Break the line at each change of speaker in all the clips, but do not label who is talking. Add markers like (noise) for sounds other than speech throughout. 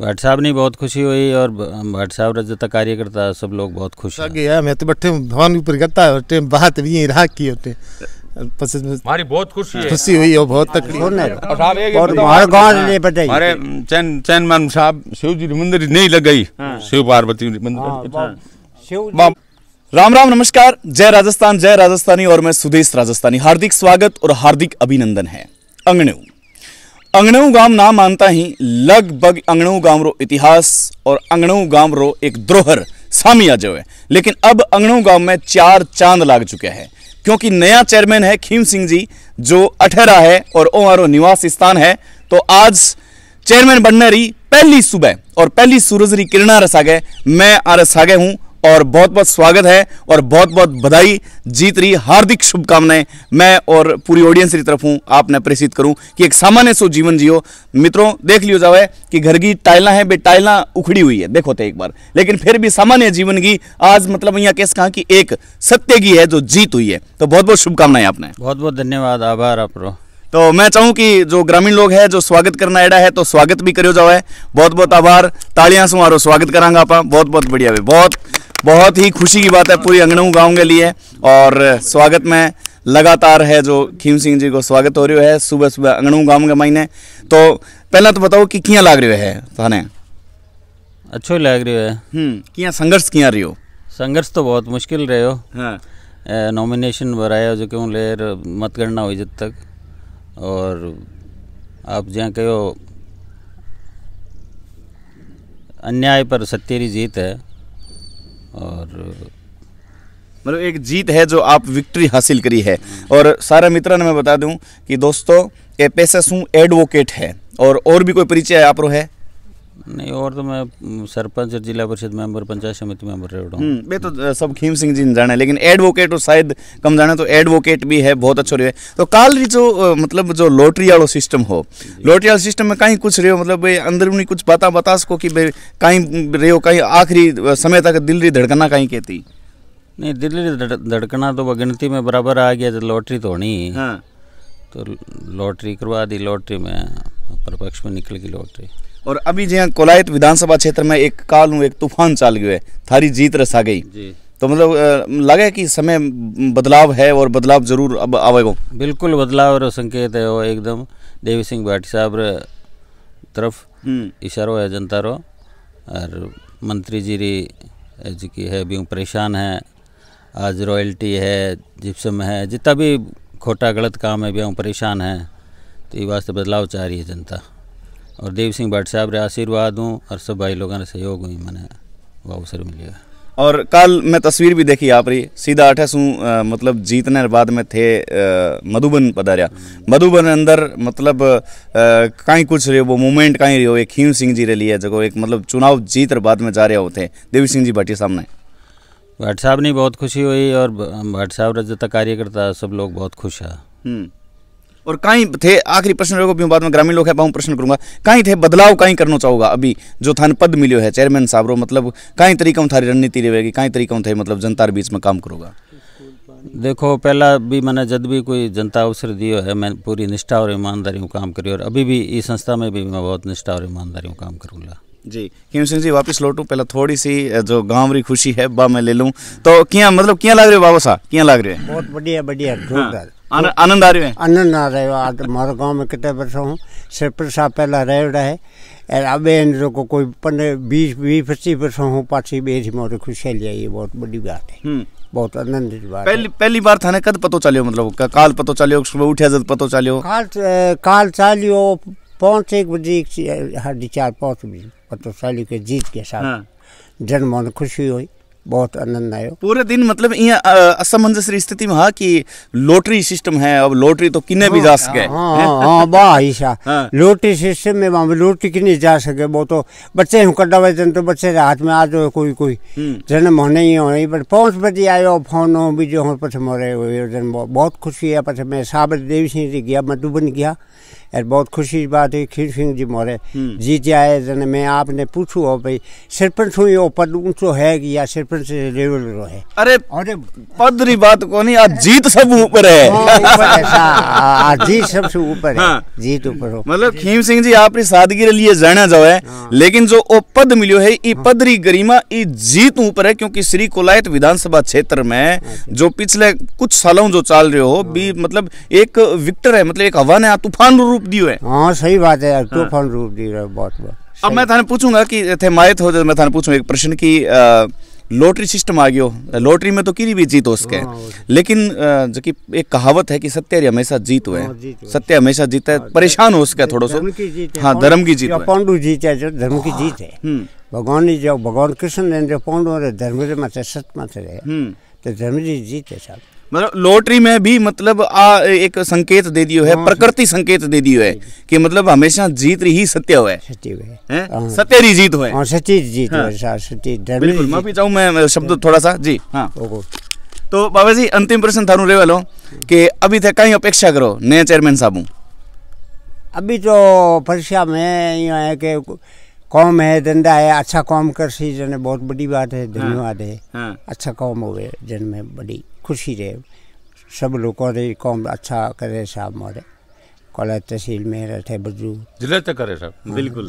भट्ट साहब नहीं बहुत खुशी हुई और भट्ट साहब जता कार्यकर्ता सब लोग बहुत खुश हाँ, मैं तो बैठे भवन ऊपर गता है बात भी रहा की होते हमारी
बहुत खुशी
है खुशी हुई बहुत तकलीफ हाँ।
चैन चैन
साहब शिव जी मंदिर नहीं लग गई हाँ। शिव पार्वती मंदिर
अच्छा।
राम राम नमस्कार जय राजस्थान जय राजस्थानी और मैं सुदेश राजस्थानी हार्दिक स्वागत और हार्दिक अभिनंदन है अंगणेऊ અંગણું ગામ ना मानता ही लगभग અંગણું ગામ रो इतिहास और अंगणुं गांव रो एक द्रोहर सामी आ है लेकिन अब अंगणुं गांव में चार चांद लाग चुके हैं क्योंकि नया चेयरमैन है खीम सिंह जी जो अठहरा है और ओ आर निवास स्थान है तो आज चेयरमैन बनने रही पहली सुबह और पहली सूरज री किरणा रसागे मैं आ रसागे हूँ और बहुत बहुत स्वागत है और बहुत बहुत बधाई जीत रही हार्दिक शुभकामनाएं मैं और पूरी ऑडियंस की तरफ हूँ आपने प्रेषित करूँ कि एक सामान्य सो जीवन जियो मित्रों देख लियो जावे कि घर की टाइलना है बे टाइलना उखड़ी हुई है देखो तो एक बार लेकिन फिर भी सामान्य जीवन की आज मतलब यहाँ कैसे कहा कि एक सत्य की है जो जीत हुई है तो बहुत बहुत शुभकामनाएं आपने
बहुत बहुत धन्यवाद आभार आप
तो मैं चाहूँ कि जो ग्रामीण लोग हैं जो स्वागत करना एड़ा है तो स्वागत भी करो जाओ है बहुत बहुत आभार तालियां सुमारो स्वागत करांगा आप बहुत बहुत बढ़िया है बहुत बहुत ही खुशी की बात है पूरी अंगनऊ गांव के लिए और स्वागत में लगातार है जो खीम सिंह जी को स्वागत हो रही है सुबह सुबह अंगनऊ गांव के मायने तो पहला तो बताओ कि क्या लाग रही है थाने
अच्छो लाग रही है हम्म, क्या संघर्ष क्या रही हो संघर्ष तो बहुत मुश्किल रहे हो नॉमिनेशन हाँ। भराया जो क्यों लेर मतगणना हुई जब तक और आप जहाँ कहो
अन्याय पर सत्य जीत है और मतलब एक जीत है जो आप विक्ट्री हासिल करी है और सारा ने मैं बता दूं कि दोस्तों एपेसस सू एडवोकेट है और और भी कोई परिचय आप रो है
नहीं और तो मैं सरपंच और जिला परिषद मेंबर पंचायत समिति मेंबर रह हूँ मैं
हम्म, तो सब खीम सिंह जी ने जाने लेकिन एडवोकेट तो और शायद कम जाने तो एडवोकेट भी है बहुत अच्छा रहे तो काल री जो मतलब जो लॉटरी वालो सिस्टम हो लॉटरी वाले सिस्टम में कहीं कुछ रहे हो मतलब अंदरूनी कुछ बता बता सको कि भाई कहीं रहे हो कहीं आखिरी समय तक दिल रही धड़कना कहीं कहती
नहीं दिल धड़कना तो गिनती में बराबर आ गया जब लॉटरी तो होनी हाँ। तो लॉटरी करवा दी लॉटरी में पर पक्ष में निकल गई लॉटरी
और अभी जी कोलायत विधानसभा क्षेत्र में एक काल एक तूफान चाल गया है थारी जीत रस आ गई जी तो मतलब लगे कि समय बदलाव है और बदलाव जरूर अब आवेगा
बिल्कुल बदलाव रो संकेत है वो एकदम देवी सिंह भाटी साहब तरफ हम्म। इशारो है जनता रो और मंत्री जी री जी की है भी परेशान है आज रॉयल्टी है जिप्सम है जितना भी खोटा गलत काम है भी परेशान है तो ये वास्ते बदलाव चाह रही है जनता और देव सिंह भट्ट साहब रे आशीर्वाद हूँ और सब भाई लोगों ने सहयोग हुई मैंने वो अवसर मिलेगा
और कल मैं तस्वीर भी देखी आप रही सीधा अठस हूँ मतलब जीतने बाद में थे मधुबन पधारिया मधुबन अंदर मतलब कहीं कुछ रहे वो मूवमेंट कहीं हो एक खीम सिंह जी रे लिए जगह एक मतलब चुनाव जीत रहे बाद में जा रहे होते देवी सिंह जी भट्टी सामने भट्ट साहब
ने बहुत खुशी हुई और भट्ट साहब रजता कार्यकर्ता सब लोग बहुत खुश है
हम्म।
और कहीं थे आखिरी प्रश्न रहेगा बाद में ग्रामीण लोग है पाऊँ प्रश्न करूंगा कहीं थे बदलाव कहीं करना चाहूँगा अभी जो थान पद मिलो है चेयरमैन साहब रो मतलब कहीं तरीका थारी रणनीति रहेगी कहीं तरीका थे मतलब जनता के बीच में काम करूंगा
देखो पहला भी मैंने जब भी कोई जनता अवसर दियो है मैं पूरी निष्ठा और ईमानदारी काम करी और अभी भी इस संस्था में भी मैं बहुत निष्ठा और ईमानदारी काम करूँगा
जी किम सिंह जी वापस लौटू पहले थोड़ी सी जो गांव री खुशी है बा मैं ले लूँ तो क्या मतलब क्या लग रहे हो बाबा साहब क्या लग रहे हैं
बहुत बढ़िया बढ़िया
हाँ। आनंद आ रहे हैं
आनंद आ रहे हो आज हमारे गांव में कितने बरसों हूँ सरपंच साहब पहला रह रहे और अब इन जो को कोई पंद्रह बीस बीस पच्चीस बरसों हूँ पाची बेच मोर खुशहाली आई है बहुत बड़ी बात है
हम्म। बहुत आनंद बात पहली पहली बार थाने कद पतो चलियो मतलब का, काल पतो चलियो सुबह उठे जद पतो चलियो
काल काल चालियो पाँच एक बजे हाँ चार पाँच बजे पतो चलियो के जीत के साथ हाँ। जन्म खुशी हुई बहुत आनंद आयो
पूरे दिन मतलब यहाँ असमंजस स्थिति में हा कि लॉटरी सिस्टम है अब लॉटरी तो किन्ने भी हाँ, जा सके हाँ, हाँ हाँ, वाह ईशा हाँ। लॉटरी सिस्टम
में वहाँ लॉटरी किन्ने जा सके वो तो बच्चे हूँ कड्डा बजे तो बच्चे के हाथ में आ जाओ कोई कोई जन्म हम्म। होने ही होने पर पांच बजे आयो फोन हो बीजो हो पछ मोरे हुए जन्म बहुत खुशी है पछ मैं साबर देवी सिंह जी गया मधुबन गया और बहुत खुशी बात है खीर सिंह जी मोरे हम्म। जीत आए जन मैं आपने पूछू हो भाई सरपंच हूँ हो पद ऊंचो है कि या सरपंच लेवल रो है
अरे अरे पद री बात को नहीं आज जीत सब ऊपर है आज जीत सबसे ऊपर है हाँ।
जीत ऊपर हो
मतलब खीम सिंह जी आपने सादगी के लिए जाना जाओ है हाँ। लेकिन जो ओ पद मिलो है ई हाँ। पद री गरिमा ई जीत ऊपर है क्योंकि श्री कोलायत विधानसभा क्षेत्र में अच्छा। जो पिछले कुछ सालों जो चाल रहे हो भी मतलब एक विक्टर है मतलब एक हवा ने तूफान रूप रूप दियो है
हाँ सही बात है अक्टूफन हाँ। रूप दी रहे बहुत बहुत
अब मैं थाने पूछूंगा कि थे माए थो तो मैं थाने पूछू एक प्रश्न की लॉटरी सिस्टम आ गयो लॉटरी में तो किरी भी जीत हो सके हाँ, तो- लेकिन जो कि एक कहावत है कि सत्य हमेशा हाँ, जीत हुए सत्य हमेशा जीता है हाँ, परेशान हो सके थोड़ा सा हाँ धर्म की जीत पांडु जीत है जो धर्म की जीत है हम्म।
भगवान ने जो भगवान कृष्ण ने जो पांडु धर्म मत मत रहे हम्म। तो धर्म की जीत है
मतलब लॉटरी में भी मतलब आ एक संकेत दे दियो है हाँ, प्रकृति संकेत दे दियो है कि मतलब हमेशा जीत ही सत्य हो है सत्य हाँ। ही जीत हो हाँ, सच्ची
जीत बिल्कुल माफी
चाहूँ मैं शब्द थोड़ा सा जी हाँ तो बाबा जी अंतिम प्रश्न थारू रे वालों के अभी थे कहीं अपेक्षा करो नए चेयरमैन साहब
अभी तो परीक्षा में यूँ है कि कौम है धंधा है अच्छा कौम कर सी जन बहुत बड़ी बात है धन्यवाद है अच्छा कौम हो गए जन में बड़ी खुशी रहे सब लोगों ने कौम अच्छा करे साहब मारे कॉलेज तहसील में रहते बजू जिले तक करे साहब हाँ बिल्कुल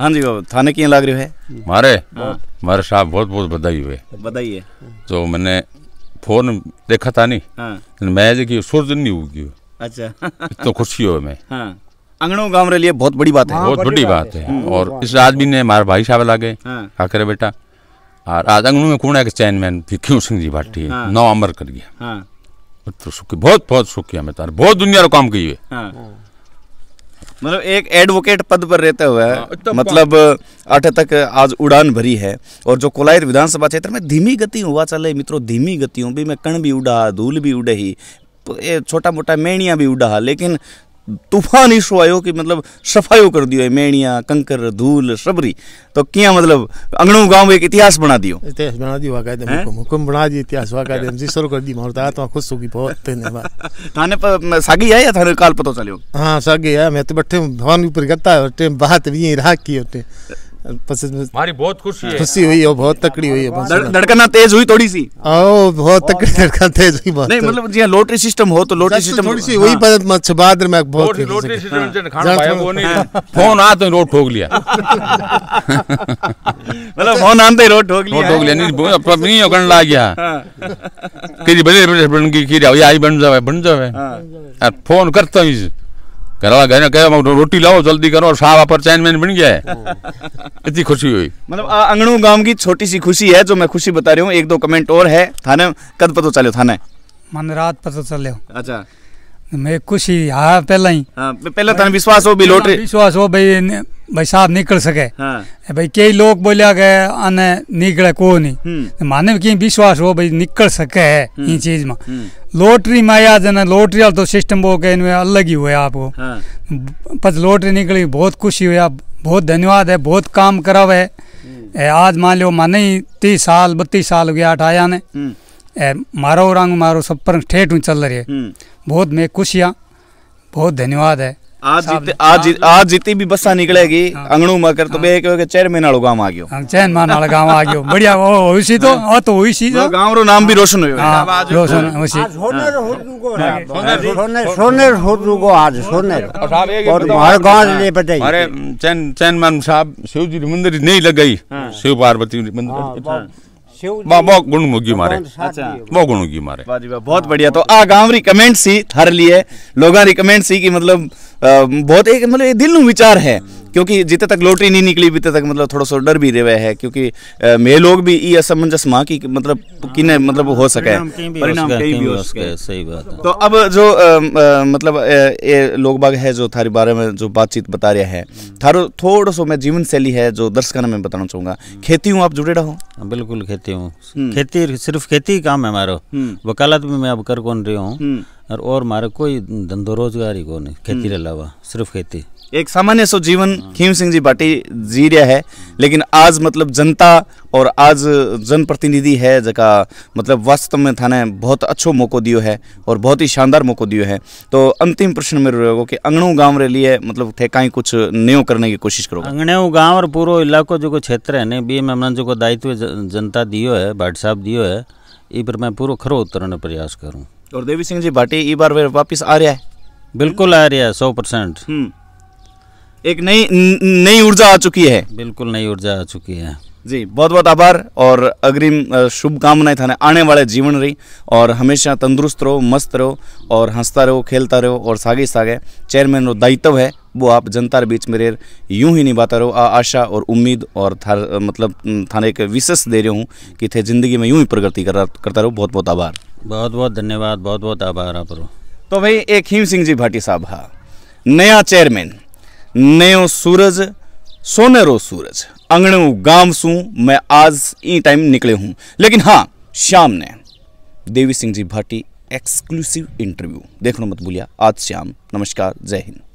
हाँ जी बाबा थाने की लाग रही है मारे हाँ।
मारे साहब बहुत बहुत बधाई हुए बधाई है तो मैंने फोन देखा था नहीं हाँ। मैं जी देखिए सूरज नहीं उगी
अच्छा
तो खुशी हो मैं हाँ।
अंगणों गांव के लिए बहुत बड़ी बात है हाँ, बहुत बड़ी बात है हम्म। और इस
आदमी ने हमारे भाई साहब लागे हाँ। बेटा और आज अंगन में कौन है कि चैनमैन क्यों सिंह जी भाटी हाँ। नौ अमर कर गया हाँ। तो सुखी बहुत बहुत सुखी हमें तार बहुत दुनिया काम की हुए
हाँ। हाँ। मतलब एक एडवोकेट पद पर रहते हुए हाँ, तो मतलब अठ तक आज उड़ान भरी है और जो कोलायत विधानसभा क्षेत्र में धीमी गति हुआ चले मित्रों धीमी गति हूँ भी मैं कण भी उड़ा धूल भी उड़े ही तो छोटा मोटा मेणिया भी उड़ा लेकिन तूफान ईशो आयो कि मतलब सफायो कर दियो है मेणिया कंकर धूल सबरी तो क्या मतलब अंगणो गांव एक इतिहास बना दियो
इतिहास बना दियो वाका दे हुकुम बना दियो इतिहास वाका दे जी शुरू कर दी मोर दा तो खुश होगी बहुत धन्यवाद (laughs) थाने पर सागी आया थाने काल पतो चलियो हां सागी आया मैं तो बैठे भवन ऊपर गत्ता है टाइम बात भी रहा की होते बहुत खुशी खुशी हुई है बहुत तकड़ी हुई है धड़कना तेज हुई थोड़ी सी ओ बहुत तकड़ी धड़कन हाँ। तेज हुई बहुत नहीं मतलब
जी लोटरी हाँ, सिस्टम हो तो लोटरी सिस्टम तो थोड़ी सी हाँ।
पर में बहुत सिस्टम खाना पाया तो- वो नहीं फोन आ तो रोड ठोक लिया
मतलब फोन आते ही रोड ठोक लिया ठोक लिया नहीं तो नहीं गया बन की की आई बन जावे बन जावे फोन करता हूं घर घर कह रोटी लाओ जल्दी करो और साहब अपर चैनमैन बन गया है
इतनी खुशी हुई मतलब अंगणू गांव की छोटी सी खुशी है जो मैं खुशी बता रही हूँ एक दो कमेंट और है थाने कद पता चलो थाने
मन रात पता चलो अच्छा मैं खुशी हाँ पहला ही
हाँ, पहला थाने विश्वास हो भी लोटरी
विश्वास हो भाई भाई साहब निकल सके हाँ। भाई कई लोग बोलिया गए आने निकले को नहीं हम्म। माने कहीं विश्वास हो भाई निकल सके है ये हम्म। चीज में हम्म। लोटरी में आया जाना लोटरी वाले तो सिस्टम वो कहीं अलग ही हुआ आपको हाँ। पर लोटरी निकली बहुत खुशी आप बहुत धन्यवाद है बहुत काम करा हुआ है आज मान लो माने ही तीस साल बत्तीस साल हो गया अठाया ने मारो रंग मारो सब पर ठेठ चल रही है बहुत मैं खुशियाँ बहुत धन्यवाद है
आज जीते आज जी, आज जीती भी बसा निकलेगी हाँ, अंगणू मकर तो बे के चेयरमैन वालों गांव आ गयो चेयरमैन वाला गांव आ गयो बढ़िया ओ होई सी तो हाँ। ओ तो होई सी तो गांव रो नाम भी हाँ। रोशन होयो हाँ, तो- आज रोशन होई सी सोनेर हो
दुगो सोनेर हो दुगो आज सोनेर और हमारे गांव ले बताई अरे
चैन चैनमैन साहब शिव जी मंदिर नहीं लगाई शिव पार्वती मंदिर अच्छा। अच्छा।
बहुत हाँ। बढ़िया तो आ गांव री सी थारे लिए लोग री सी कि मतलब बहुत एक मतलब दिल नु विचार है क्योंकि जितने तक लॉटरी नहीं निकली बीते तक मतलब थोड़ा सा डर भी रहे है क्योंकि मे लोग भी ई असमंजस माँ की मतलब किने मतलब हो सके परिणाम भी हो
सके सही बात
है तो अब जो मतलब ये लोग बाग है जो थारे बारे में जो बातचीत बता रहे हैं थारो थोड़ा सो मैं जीवन शैली है जो दर्शकों में बताना चाहूंगा खेती हूँ आप जुड़े रहो हाँ, बिल्कुल खेती हूँ हम्म। खेती सिर्फ खेती ही काम
है हमारा हम्म। वकालत भी मैं अब कर कौन रही हूँ हम्म। और मारे कोई धंधो रोजगार ही कौन है खेती के अलावा सिर्फ खेती
एक सामान्य सो जीवन खीम सिंह जी बाटी जी रहा है लेकिन आज मतलब जनता और आज जनप्रतिनिधि है जका मतलब वास्तव में थाने बहुत अच्छो मौको दियो है और बहुत ही शानदार मौको दियो है तो अंतिम प्रश्न मेरे रहेगा कि अंगणो गांव रे लिए मतलब थे कहीं कुछ नयो करने की कोशिश करो अंगणो गांव और पूरा
इलाको जो क्षेत्र है ना बी में जो दायित्व जनता दियो है भाट साहब दियो है ई पर मैं पूरा खरो उतरने प्रयास करूँ
और देवी सिंह जी भाटी इस बार वापिस आ रहा है बिल्कुल आ रहा है सौ परसेंट हम्म। एक नई नई ऊर्जा आ चुकी है
बिल्कुल नई ऊर्जा आ चुकी है
जी बहुत बहुत आभार और अग्रिम शुभकामनाएं थाने आने वाले जीवन रही और हमेशा तंदुरुस्त रहो मस्त रहो और हंसता रहो खेलता रहो और सागे सागे चेयरमैन रो दायित्व है वो आप जनता बीच में रेर यूं ही निभाता रहो आ आशा और उम्मीद और थार मतलब थाने एक विशेष दे रहे हूँ कि थे ज़िंदगी में यूं ही प्रगति कर, करता रहो बहुत बहुत आभार
बहुत बहुत धन्यवाद बहुत बहुत आभार आप
तो भाई एक हिम सिंह जी भाटी साहब हाँ नया चेयरमैन नयो सूरज सोनेरो सूरज अंगण गांव सू मैं आज ई टाइम निकले हूँ लेकिन हाँ शाम ने देवी सिंह जी भाटी एक्सक्लूसिव इंटरव्यू देखना मत भूलिया आज शाम नमस्कार जय हिंद